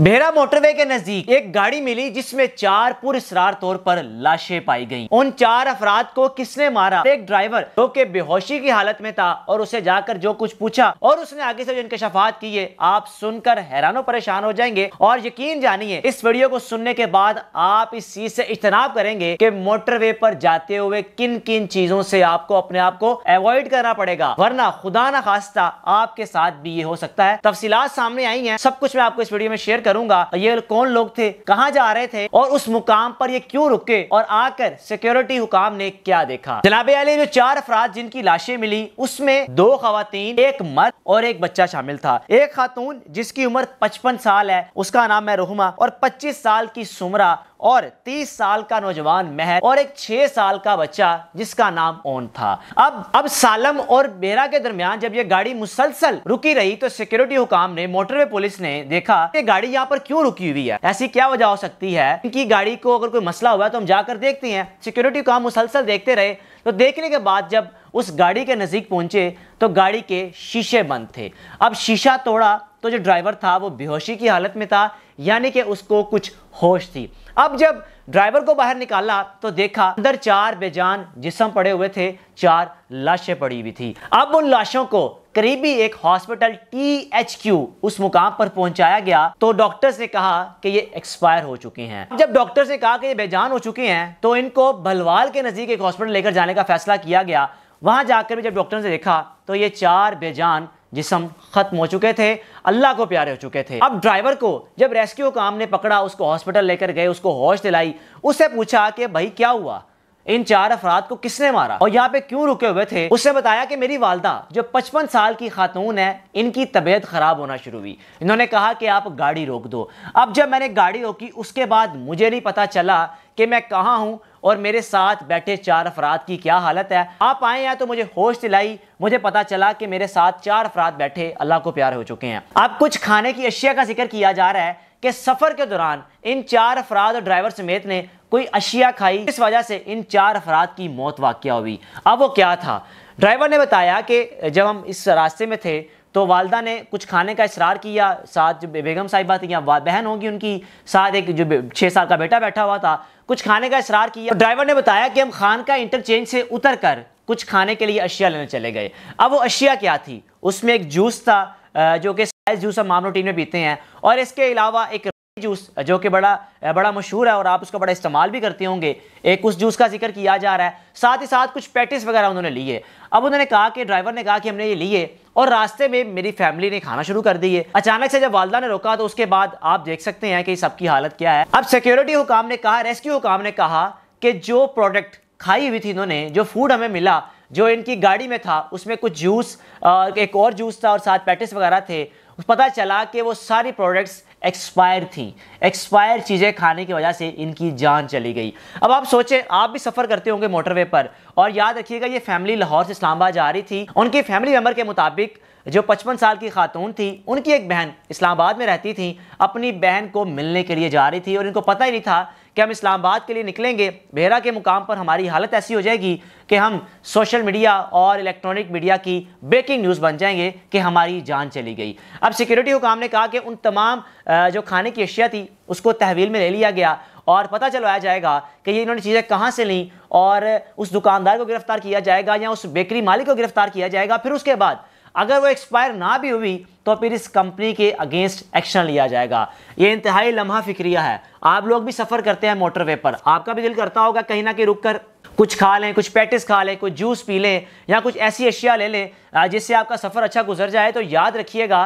Behera motorway के नजदीक एक गाड़ी मिली जिसमें चार पुरस्रार तौर पर लाशें पाई गईं। उन चार अफराद को किसने मारा एक ड्राइवर जो के बेहोशी की हालत में था और उसे जाकर जो कुछ पूछा और उसने आगे से जो इंकशाफात किए आप सुनकर हैरानों परेशान हो जाएंगे और यकीन जानिए इस वीडियो को सुनने के बाद आप इस चीज से इजतनाब करेंगे की मोटरवे पर जाते हुए किन किन चीजों से आपको अपने आप को अवॉइड करना पड़ेगा वरना खुदा ना खास्ता आपके साथ भी ये हो सकता है तफसीलात सामने आई है सब कुछ मैं आपको इस वीडियो में शेयर करूंगा ये कौन लोग थे कहाँ जा रहे थे और उस मुकाम पर ये क्यों रुके और आकर सिक्योरिटी हुकाम ने क्या देखा जनाबे अली जो चार अफराद जिनकी लाशें मिली उसमें दो खातन एक मर्द और एक बच्चा शामिल था एक खातून जिसकी उम्र पचपन साल है उसका नाम है रोहमा और पच्चीस साल की सुमरा और 30 साल का नौजवान महर और एक 6 साल का बच्चा जिसका नाम ओन था अब अब सालम और बेहरा के दरमियान जब ये गाड़ी मुसलसल रुकी रही तो सिक्योरिटी हुकाम ने मोटरवे पुलिस ने देखा कि गाड़ी यहाँ पर क्यों रुकी हुई है ऐसी क्या वजह हो सकती है इनकी गाड़ी को अगर कोई मसला हुआ तो हम जाकर देखते हैं सिक्योरिटी हुकाम मुसलसल देखते रहे तो देखने के बाद जब उस गाड़ी के नज़दीक पहुंचे तो गाड़ी के शीशे बंद थे अब शीशा तोड़ा तो जो ड्राइवर था वो बेहोशी की हालत में था यानी कि उसको कुछ होश थी अब जब ड्राइवर को बाहर निकाला तो देखा अंदर चार बेजान जिसम पड़े हुए थे चार लाशें पड़ी हुई थी अब उन लाशों को करीबी एक हॉस्पिटल टी एच क्यू उस मुकाम पर पहुंचाया गया तो डॉक्टर ने कहा कि ये एक्सपायर हो चुके हैं जब डॉक्टर ने कहा कि ये बेजान हो चुके हैं तो इनको भलवाल के नजदीक एक हॉस्पिटल लेकर जाने का फैसला किया गया वहां जाकर भी जब डॉक्टर ने देखा तो ये चार बेजान जिसम ख़त्म हो चुके थे अल्लाह को प्यारे हो चुके थे अब ड्राइवर को जब रेस्क्यू काम ने पकड़ा उसको हॉस्पिटल लेकर गए उसको होश दिलाई उससे पूछा कि भाई क्या हुआ इन चार अफराद को किसने मारा और यहाँ पे क्यों रुके हुए थे उसने बताया कि मेरी वालदा जो 55 साल की खातून है इनकी तबीयत खराब होना शुरू हुई इन्होंने कहा कि आप गाड़ी रोक दो अब जब मैंने गाड़ी रोकी उसके बाद मुझे नहीं पता चला कि मैं कहाँ हूँ और मेरे साथ बैठे चार अफराद की क्या हालत है आप आए हैं तो मुझे होश दिलाई मुझे पता चला कि मेरे साथ चार अफराद बैठे अल्लाह को प्यार हो चुके हैं अब कुछ खाने की अशिया का जिक्र किया जा रहा है कि सफ़र के दौरान इन चार अफराद और ड्राइवर समेत ने कोई अशिया खाई इस वजह से इन चार अफराद की मौत वाक्य हुई अब वो क्या था ड्राइवर ने बताया कि जब हम इस रास्ते में थे तो वालदा ने कुछ खाने का इसरार किया साथ जो बेगम साहिबा थी या बहन होगी उनकी साथ एक जो छः साल का बेटा बैठा हुआ था कुछ खाने का इसरार किया तो ड्राइवर ने बताया कि हम खान का इंटरचेंज से उतर कर कुछ खाने के लिए अशिया लेने चले गए अब वो अशिया क्या थी उसमें एक जूस था जो कि साइज जूस हम मामलो टीम में पीते हैं और इसके अलावा एक जूस जो कि बड़ा बड़ा मशहूर है और आप उसका बड़ा इस्तेमाल भी करते होंगे एक उस जूस का जिक्र किया जा रहा है साथ ही साथ कुछ पैटिस वगैरह उन्होंने लिए अब उन्होंने कहा कि ड्राइवर ने कहा कि हमने ये लिए और रास्ते में मेरी फैमिली ने खाना शुरू कर दी है अचानक से जब वालदा ने रोका तो उसके बाद आप देख सकते हैं कि सबकी हालत क्या है अब सिक्योरिटी हुकाम ने कहा रेस्क्यू हुकाम ने कहा कि जो प्रोडक्ट खाई हुई थी इन्होंने जो फूड हमें मिला जो इनकी गाड़ी में था उसमें कुछ जूस एक और जूस था और साथ पैटिस वगैरह थे पता चला कि वो सारी प्रोडक्ट्स एक्सपायर थी एक्सपायर चीज़ें खाने की वजह से इनकी जान चली गई अब आप सोचें आप भी सफ़र करते होंगे मोटरवे पर और याद रखिएगा ये फैमिली लाहौर से इस्लामाबाद जा रही थी उनकी फैमिली मेम्बर के मुताबिक जो 55 साल की खातून थी उनकी एक बहन इस्लामाबाद में रहती थी अपनी बहन को मिलने के लिए जा रही थी और इनको पता ही नहीं था कि हम इस्लामाबाद के लिए निकलेंगे बेहरा के मुकाम पर हमारी हालत ऐसी हो जाएगी कि हम सोशल मीडिया और इलेक्ट्रॉनिक मीडिया की ब्रेकिंग न्यूज़ बन जाएंगे कि हमारी जान चली गई अब सिक्योरिटी हुकाम ने कहा कि उन तमाम जो खाने की अशिया थी उसको तहवील में ले लिया गया और पता चलवाया जाएगा कि ये इन्होंने चीज़ें कहाँ से लीं और उस दुकानदार को गिरफ्तार किया जाएगा या उस बेकरी मालिक को गिरफ्तार किया जाएगा फिर उसके बाद अगर वो एक्सपायर ना भी हुई तो फिर इस कंपनी के अगेंस्ट एक्शन लिया जाएगा ये इंतहाई लम्हा फिक्रिया है आप लोग भी सफ़र करते हैं मोटरवे पर आपका भी दिल करता होगा कहीं ना कहीं रुक कर कुछ खा लें कुछ पैटिस खा लें कुछ जूस पी लें या कुछ ऐसी अशिया ले लें जिससे आपका सफ़र अच्छा गुजर जाए तो याद रखिएगा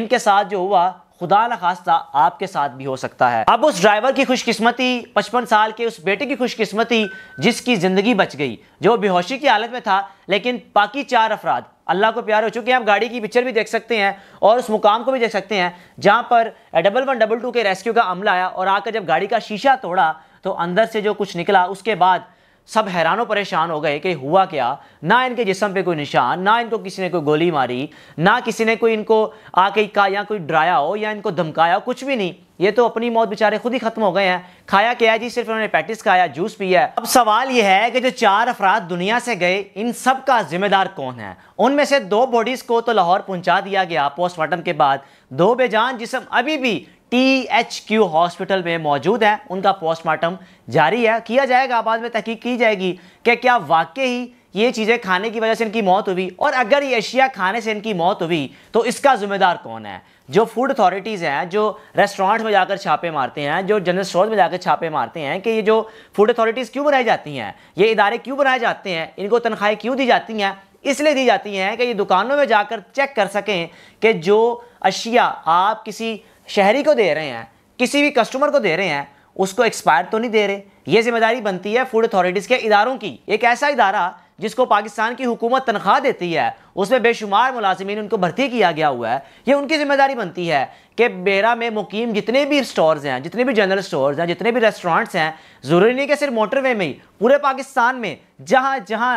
इनके साथ जो हुआ खुदा न खास्ता आपके साथ भी हो सकता है अब उस ड्राइवर की खुशकिस्मती पचपन साल के उस बेटे की खुशकिस्मती जिसकी ज़िंदगी बच गई जो बेहोशी की हालत में था लेकिन बाकी चार अफराद अल्लाह को प्यार हो चुके हैं आप गाड़ी की पिक्चर भी देख सकते हैं और उस मुकाम को भी देख सकते हैं जहाँ पर डबल वन डबल टू के रेस्क्यू का अमला आया और आकर जब गाड़ी का शीशा तोड़ा तो अंदर से जो कुछ निकला उसके बाद सब हैरानों परेशान हो गए कि हुआ क्या ना इनके जिसम पे कोई निशान ना इनको किसी ने कोई गोली मारी ना किसी ने कोई इनको आके का या कोई डराया हो या इनको धमकाया हो कुछ भी नहीं ये तो अपनी मौत बेचारे खुद ही खत्म हो गए हैं खाया क्या है जी सिर्फ उन्होंने पैटिस खाया जूस पिया अब सवाल ये है कि जो चार अफराद दुनिया से गए इन सब का जिम्मेदार कौन है उनमें से दो बॉडीज को तो लाहौर पहुंचा दिया गया पोस्टमार्टम के बाद दो बेजान जिसम अभी भी टी एच क्यू हॉस्पिटल में मौजूद हैं उनका पोस्टमार्टम जारी है किया जाएगा बाद में तहकीक की जाएगी कि क्या वाकई ही ये चीज़ें खाने की वजह से इनकी मौत हुई और अगर ये अशिया खाने से इनकी मौत हुई तो इसका जिम्मेदार कौन है जो फूड अथॉरिटीज़ हैं जो रेस्टोरेंट्स में जाकर छापे मारते हैं जो जनरल स्टोर में जाकर छापे मारते हैं कि ये जो फूड अथॉरिटीज़ क्यों बनाई जाती हैं ये इदारे क्यों बनाए जाते हैं इनको तनख्वाहें क्यों दी जाती हैं इसलिए दी जाती हैं कि ये दुकानों में जाकर चेक कर सकें कि जो अशिया आप किसी शहरी को दे रहे हैं किसी भी कस्टमर को दे रहे हैं उसको एक्सपायर तो नहीं दे रहे ये जिम्मेदारी बनती है फूड अथॉरिटीज़ के इदारों की एक ऐसा इदारा जिसको पाकिस्तान की हुकूमत तनख्वाह देती है उसमें बेशुमार मुलाजमीन उनको भर्ती किया गया हुआ है ये उनकी जिम्मेदारी बनती है कि बेरा में मुकीम जितने भी स्टोर्स हैं जितने भी जनरल स्टोर्स हैं जितने भी रेस्टोरेंट्स हैं ज़रूरी नहीं कि सिर्फ मोटरवे में ही पूरे पाकिस्तान में जहाँ जहाँ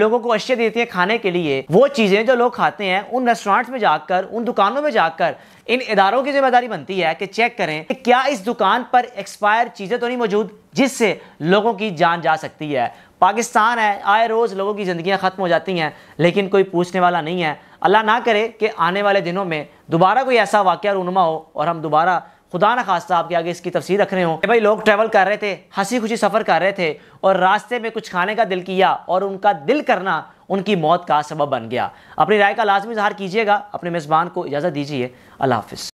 लोगों को अशिया देती हैं खाने के लिए वो चीज़ें जो लोग खाते हैं उन रेस्टोरेंट्स में जाकर उन दुकानों में जाकर इन इदारों की जिम्मेदारी बनती है कि चेक करें कि क्या इस दुकान पर एक्सपायर चीज़ें तो नहीं मौजूद जिससे लोगों की जान जा सकती है पाकिस्तान है आए रोज़ लोगों की ज़िंदियाँ ख़त्म हो जाती हैं लेकिन कोई पूछने वाला नहीं है अल्लाह ना करे कि आने वाले दिनों में दोबारा कोई ऐसा वाक़ रूनमा हो और हम दोबारा खुदा न खास्ता आपके आगे इसकी तफसीर रख रहे हो कि भाई लोग ट्रैवल कर रहे थे हंसी खुशी सफ़र कर रहे थे और रास्ते में कुछ खाने का दिल किया और उनका दिल करना उनकी मौत का सबब बन गया अपनी राय का लाजमी इजहार कीजिएगा अपने मेज़बान को इजाज़त दीजिए अल्लाह हाफिज़